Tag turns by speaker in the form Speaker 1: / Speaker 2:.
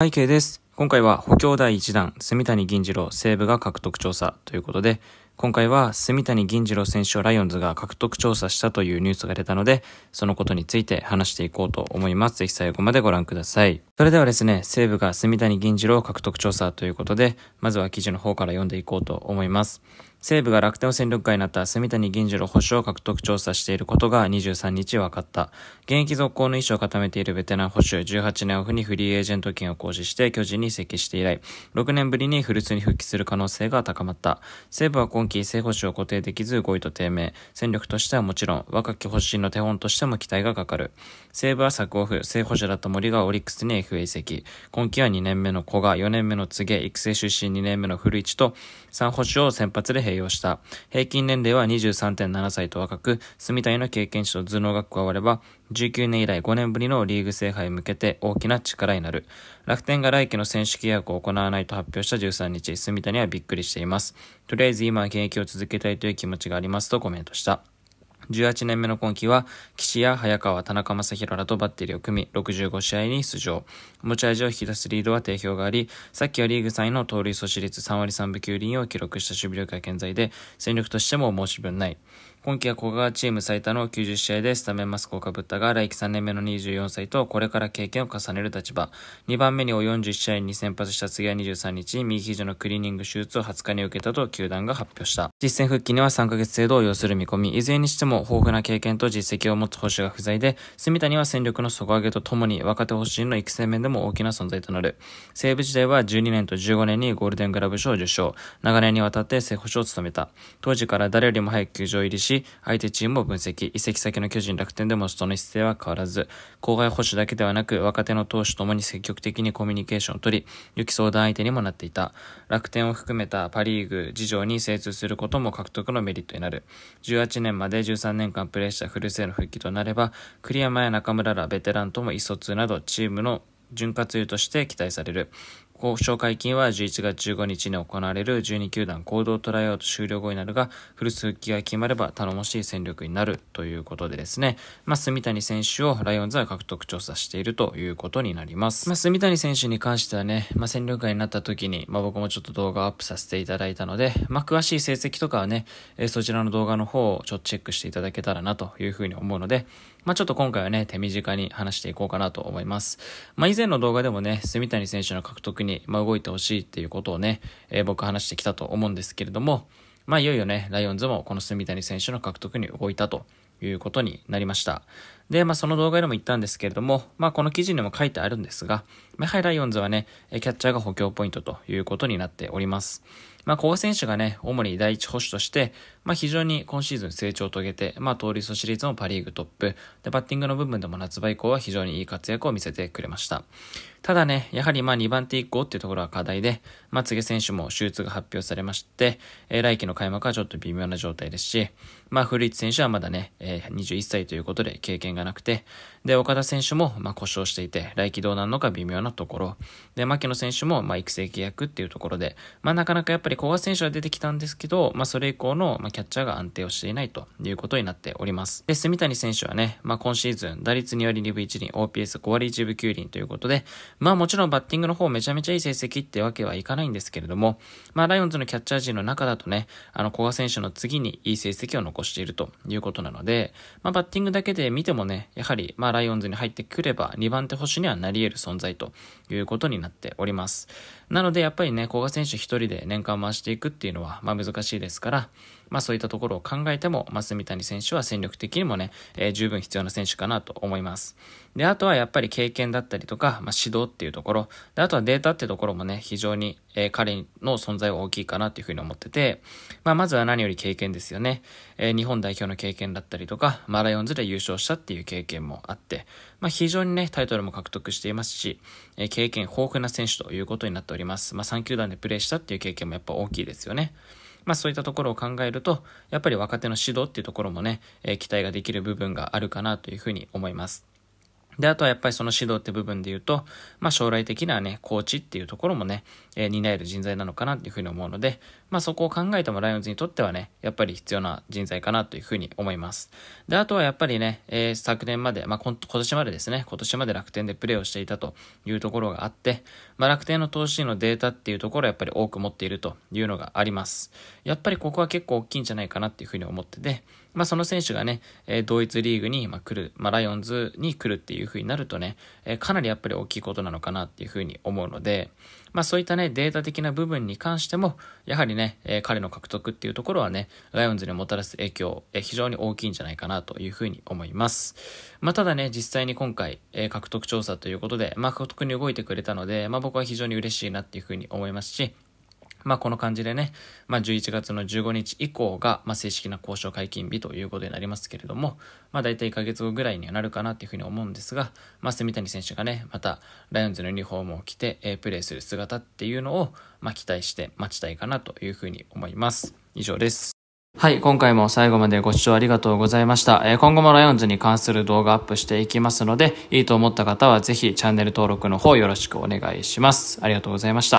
Speaker 1: 背景です。今回は補強第1弾、住谷銀次郎西武が獲得調査ということで、今回は住谷銀次郎選手をライオンズが獲得調査したというニュースが出たので、そのことについて話していこうと思います。ぜひ最後までご覧ください。それではですね、西武が住谷銀次郎獲得調査ということで、まずは記事の方から読んでいこうと思います。西武が楽天を戦力外になった住谷銀次郎保守を獲得調査していることが23日分かった。現役続行の意思を固めているベテラン保守18年オフにフリーエージェント権を行使して巨人に移籍して以来、6年ぶりに古巣に復帰する可能性が高まった。西武は今季正保守を固定できず5位と低迷。戦力としてはもちろん、若き保守の手本としても期待がかかる。西武は作オフ、正保守だった森がオリックスに FA 席。今季は2年目の古賀、4年目の柘げ、育成出身2年目の古市と3捕手を先発で併用した。平均年齢は23.7歳と若く、住谷の経験値と頭脳が加われば、19年以来5年ぶりのリーグ制覇へ向けて大きな力になる。楽天が来季の選手契約を行わないと発表した13日、住谷はびっくりしています。とりあえず今は現役を続けたいという気持ちがありますとコメントした。18年目の今季は、岸や早川、田中将大らとバッテリーを組み、65試合に出場。持ち味を引き出すリードは定評があり、さっきはリーグ3位の盗塁阻止率3割3分9厘を記録した守備力が健在で、戦力としても申し分ない。今季は古賀チーム最多の90試合でスタメンマスクをかぶったが、来季3年目の24歳とこれから経験を重ねる立場。2番目にお41試合に先発した次は23日、右肘のクリーニング手術を20日に受けたと球団が発表した。実戦復帰には3ヶ月程度を要する見込み、いずれにしても豊富な経験と実績を持つ保守が不在で、住谷は戦力の底上げとともに若手保守の育成面でも大きな存在となる。西武時代は12年と15年にゴールデングラブ賞を受賞。長年にわたって正捕手を務めた。当時から誰よりも早く球場入りし、相手チームも分析、移籍先の巨人楽天でもその姿勢は変わらず、郊外保守だけではなく、若手の投手ともに積極的にコミュニケーションを取り、良き相談相手にもなっていた。楽天を含めたパリーグ事情に精通することも獲得のメリットになる。18年まで13年間プレーしたフルの復帰となれば、栗山や中村らベテランとも意疎通などチームの潤滑油として期待される。交渉解禁は11月15日に行われる12球団行動トライアウト終了後になるが、フルス復帰が決まれば頼もしい戦力になるということでですね、まあ、住谷選手をライオンズは獲得調査しているということになります。まあ、住谷選手に関してはね、まあ、戦力外になった時に、まあ、僕もちょっと動画をアップさせていただいたので、まあ、詳しい成績とかはね、えー、そちらの動画の方をちょっとチェックしていただけたらなというふうに思うので、まあ、ちょっと今回はね、手短に話していこうかなと思います。まあ、以前の動画でもね、住谷選手の獲得にに、まあ、動いてほしいっていうことをね、えー、僕話してきたと思うんですけれども、まあ、いよいよね、ライオンズもこの住谷選手の獲得に動いたということになりました。で、まあ、その動画でも言ったんですけれども、まあ、この記事にも書いてあるんですが、やはりライオンズはね、キャッチャーが補強ポイントということになっております。まあ、こ選手がね、主に第一保守として、まあ、非常に今シーズン成長を遂げて、まあ、盗シリー率もパリーグトップ、で、バッティングの部分でも夏場以降は非常にいい活躍を見せてくれました。ただね、やはりまあ2番手以降っていうところは課題で、まあ、次選手も手術が発表されまして、えー、来季の開幕はちょっと微妙な状態ですし、まあ、古市選手はまだね、えー、21歳ということで経験ががなくて、で、岡田選手も、まあ、故障していて、来季どうなるのか微妙なところ、で、牧野選手も、まあ、育成契約っていうところで、まあ、なかなかやっぱり古賀選手は出てきたんですけど、まあ、それ以降の、まあ、キャッチャーが安定をしていないということになっております。で、住谷選手はね、まあ、今シーズン、打率2割2分1厘、OPS5 割1分9厘ということで、まあ、もちろんバッティングの方めちゃめちゃいい成績ってわけはいかないんですけれども、まあ、ライオンズのキャッチャー陣の中だとね、あの、古賀選手の次にいい成績を残しているということなので、まあ、バッティングだけで見てもね、やはり、まあ、ライオンズに入ってくれば、2番手星にはなり得る存在ということになっております。なので、やっぱりね、古賀選手1人で年間回していくっていうのは、まあ、難しいですから、まあそういったところを考えても、ま谷選手は戦力的にもね、えー、十分必要な選手かなと思います。で、あとはやっぱり経験だったりとか、まあ指導っていうところ、で、あとはデータってところもね、非常に、えー、彼の存在は大きいかなというふうに思ってて、まあまずは何より経験ですよね。えー、日本代表の経験だったりとか、マライオンズで優勝したっていう経験もあって、まあ非常にね、タイトルも獲得していますし、えー、経験豊富な選手ということになっております。まあ3球団でプレーしたっていう経験もやっぱ大きいですよね。まあそういったところを考えると、やっぱり若手の指導っていうところもね、え期待ができる部分があるかなというふうに思います。で、あとはやっぱりその指導って部分で言うと、まあ将来的なね、コーチっていうところもね、えー、担える人材なのかなっていうふうに思うので、まあそこを考えてもライオンズにとってはね、やっぱり必要な人材かなというふうに思います。で、あとはやっぱりね、えー、昨年まで、まあ今年までですね、今年まで楽天でプレーをしていたというところがあって、まあ楽天の投資のデータっていうところをやっぱり多く持っているというのがあります。やっぱりここは結構大きいんじゃないかなっていうふうに思ってて、まあ、その選手がね、え同一リーグにま来る、まあ、ライオンズに来るっていう風になるとね、えかなりやっぱり大きいことなのかなっていう風に思うので、まあ、そういったね、データ的な部分に関しても、やはりね、え彼の獲得っていうところはね、ライオンズにもたらす影響、え非常に大きいんじゃないかなという風に思います。まあ、ただね、実際に今回、え獲得調査ということで、ま獲得に動いてくれたので、ま僕は非常に嬉しいなっていう風に思いますし、まあこの感じでね、まあ11月の15日以降が、まあ正式な交渉解禁日ということになりますけれども、まあ大体1ヶ月後ぐらいにはなるかなっていうふうに思うんですが、まあ住谷選手がね、またライオンズのユニフォームを着て、えー、プレーする姿っていうのを、まあ期待して待ちたいかなというふうに思います。以上です。はい、今回も最後までご視聴ありがとうございました。えー、今後もライオンズに関する動画アップしていきますので、いいと思った方はぜひチャンネル登録の方よろしくお願いします。ありがとうございました。